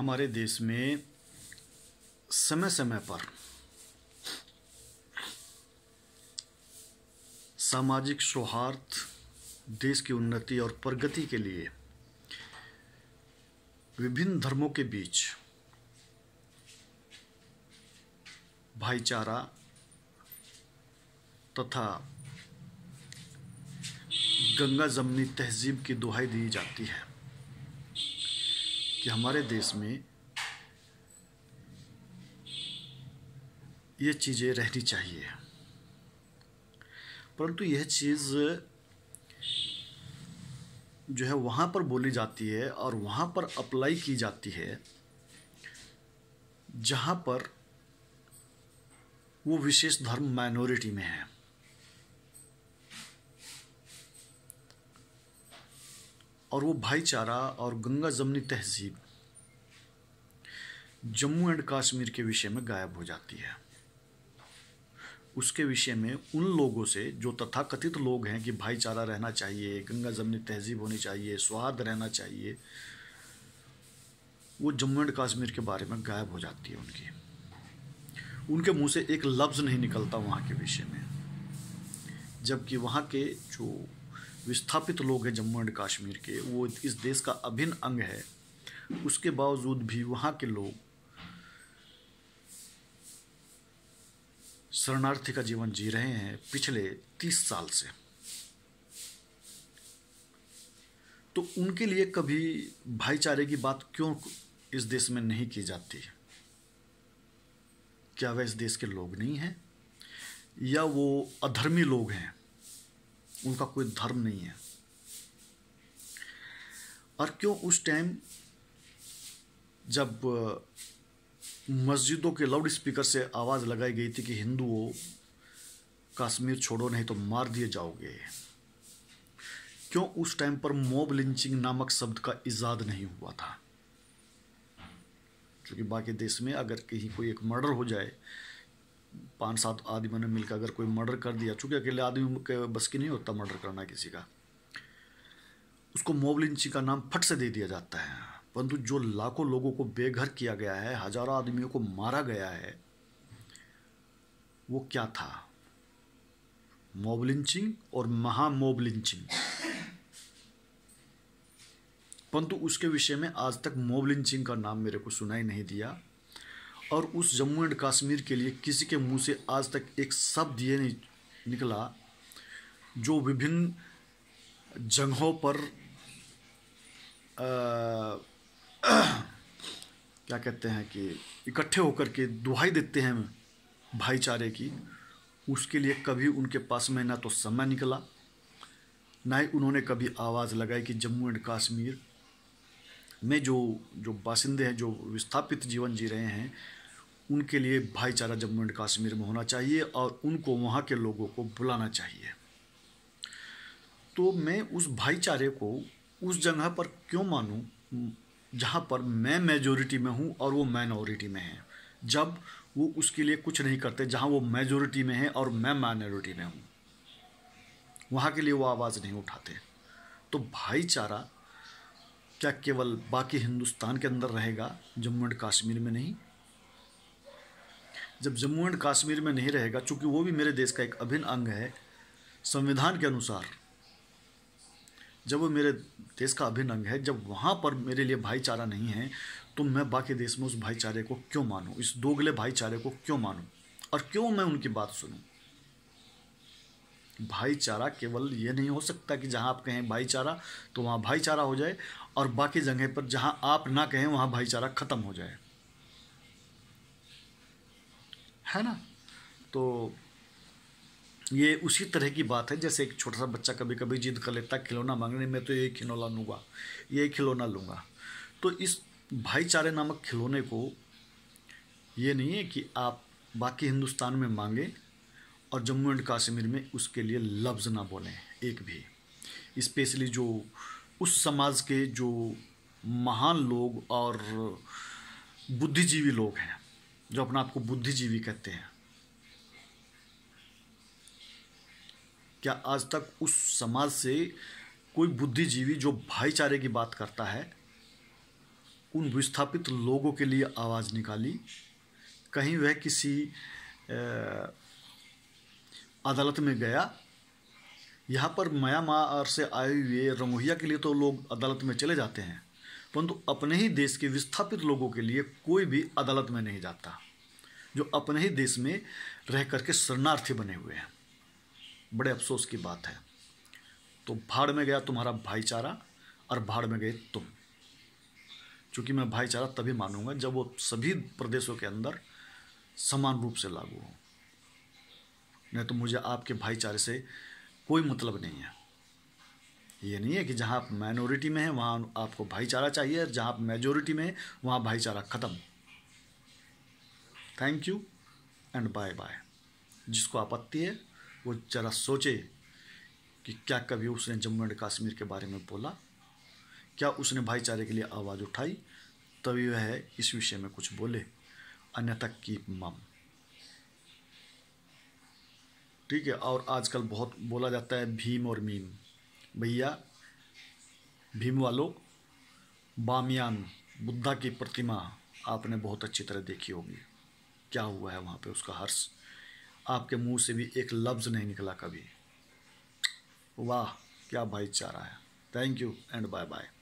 हमारे देश में समय समय पर सामाजिक सौहार्द देश की उन्नति और प्रगति के लिए विभिन्न धर्मों के बीच भाईचारा तथा गंगा जमनी तहजीब की दुहाई दी जाती है कि हमारे देश में ये चीज़ें रहनी चाहिए परंतु यह चीज़ जो है वहाँ पर बोली जाती है और वहाँ पर अप्लाई की जाती है जहाँ पर वो विशेष धर्म माइनॉरिटी में है और वो भाईचारा और गंगा जमनी तहजीब जम्मू एंड कश्मीर के विषय में गायब हो जाती है उसके विषय में उन लोगों से जो तथाकथित लोग हैं कि भाईचारा रहना चाहिए गंगा जमनी तहजीब होनी चाहिए स्वाद रहना चाहिए वो जम्मू एंड कश्मीर के बारे में गायब हो जाती है उनकी उनके मुंह से एक लफ्ज़ नहीं निकलता वहाँ के विषय में जबकि वहाँ के जो विस्थापित लोग हैं जम्मू एंड कश्मीर के वो इस देश का अभिन्न अंग है उसके बावजूद भी वहाँ के लोग शरणार्थी का जीवन जी रहे हैं पिछले तीस साल से तो उनके लिए कभी भाईचारे की बात क्यों इस देश में नहीं की जाती है क्या वह इस देश के लोग नहीं हैं या वो अधर्मी लोग हैं उनका कोई धर्म नहीं है और क्यों उस टाइम जब मस्जिदों के लाउड स्पीकर से आवाज़ लगाई गई थी कि हिंदुओं कश्मीर छोड़ो नहीं तो मार दिए जाओगे क्यों उस टाइम पर मोब लिंचिंग नामक शब्द का इजाद नहीं हुआ था क्योंकि बाकी देश में अगर कहीं कोई एक मर्डर हो जाए पाँच सात आदमियों ने मिलकर अगर कोई मर्डर कर दिया चूंकि अकेले आदमी के बस की नहीं होता मर्डर करना किसी का उसको मोबलिंची का नाम फट से दे दिया जाता है परंतु जो लाखों लोगों को बेघर किया गया है हजारों आदमियों को मारा गया है वो क्या था मोबलिंचिंग और महामोबलिंचिंग परंतु उसके विषय में आज तक मोबलिंचिंग का नाम मेरे को सुनाई नहीं दिया और उस जम्मू एंड कश्मीर के लिए किसी के मुंह से आज तक एक शब्द ये नहीं निकला जो विभिन्न जगहों पर आ, क्या कहते हैं कि इकट्ठे होकर के दुहाई देते हैं भाईचारे की उसके लिए कभी उनके पास में ना तो समय निकला ना ही उन्होंने कभी आवाज़ लगाई कि जम्मू एंड कश्मीर में जो जो बासिंदे हैं जो विस्थापित जीवन जी रहे हैं उनके लिए भाईचारा जम्मू एंड कश्मीर में होना चाहिए और उनको वहाँ के लोगों को बुलाना चाहिए तो मैं उस भाईचारे को उस जगह पर क्यों मानूँ जहाँ पर मैं मेजोरिटी में हूँ और वो माइनॉरिटी में है जब वो उसके लिए कुछ नहीं करते जहाँ वो मेजोरिटी में है और मैं माइनॉरिटी में हूँ वहाँ के लिए वो आवाज़ नहीं उठाते तो भाईचारा क्या केवल बाकी हिंदुस्तान के अंदर रहेगा जम्मू एंड कश्मीर में नहीं जब जम्मू एंड कश्मीर में नहीं रहेगा चूंकि वो भी मेरे देश का एक अभिन्न अंग है संविधान के अनुसार जब वो मेरे देश का अभिन्न अंग है जब वहाँ पर मेरे लिए भाईचारा नहीं है तो मैं बाकी देश में उस भाईचारे को क्यों मानूँ इस दोगले भाईचारे को क्यों मानूँ और क्यों मैं उनकी बात सुनूँ भाईचारा केवल ये नहीं हो सकता कि जहाँ आप कहें भाईचारा तो वहाँ भाईचारा हो जाए और बाकी जगह पर जहाँ आप ना कहें वहाँ भाईचारा ख़त्म हो जाए है ना तो ये उसी तरह की बात है जैसे एक छोटा सा बच्चा कभी कभी जिद कर लेता खिलौना मांगने में तो यही खिलौना लूँगा यही खिलौना लूँगा तो इस भाईचारे नामक खिलौने को ये नहीं है कि आप बाकी हिंदुस्तान में मांगें और जम्मू एंड कश्मीर में उसके लिए लफ्ज़ ना बोलें एक भी इस्पेशली जो उस समाज के जो महान लोग और बुद्धिजीवी लोग हैं जो अपने आपको बुद्धिजीवी कहते हैं क्या आज तक उस समाज से कोई बुद्धिजीवी जो भाईचारे की बात करता है उन विस्थापित लोगों के लिए आवाज़ निकाली कहीं वह किसी अदालत में गया यहाँ पर म्यांमार से आए हुए रंगोहिया के लिए तो लोग अदालत में चले जाते हैं परंतु अपने ही देश के विस्थापित लोगों के लिए कोई भी अदालत में नहीं जाता जो अपने ही देश में रह करके शरणार्थी बने हुए हैं बड़े अफसोस की बात है तो भाड़ में गया तुम्हारा भाईचारा और भाड़ में गए तुम क्योंकि मैं भाईचारा तभी मानूंगा जब वो सभी प्रदेशों के अंदर समान रूप से लागू हो नहीं तो मुझे आपके भाईचारे से कोई मतलब नहीं है ये नहीं है कि जहाँ आप माइनॉरिटी में हैं वहाँ आपको भाईचारा चाहिए और जहाँ आप मेजोरिटी में हैं वहाँ भाईचारा ख़त्म thank you and bye bye जिसको आपत्ति है वो ज़रा सोचे कि क्या कभी उसने जम्मू एंड कश्मीर के बारे में बोला क्या उसने भाईचारे के लिए आवाज़ उठाई तभी वह इस विषय में कुछ बोले अन्यथा कीप मम ठीक है और आजकल बहुत बोला जाता है भीम और मीम भैया भीम वालो बामियान बुद्धा की प्रतिमा आपने बहुत अच्छी तरह देखी होगी क्या हुआ है वहाँ पे उसका हर्ष आपके मुंह से भी एक लफ्ज़ नहीं निकला कभी वाह क्या भाईचारा है thank you and bye bye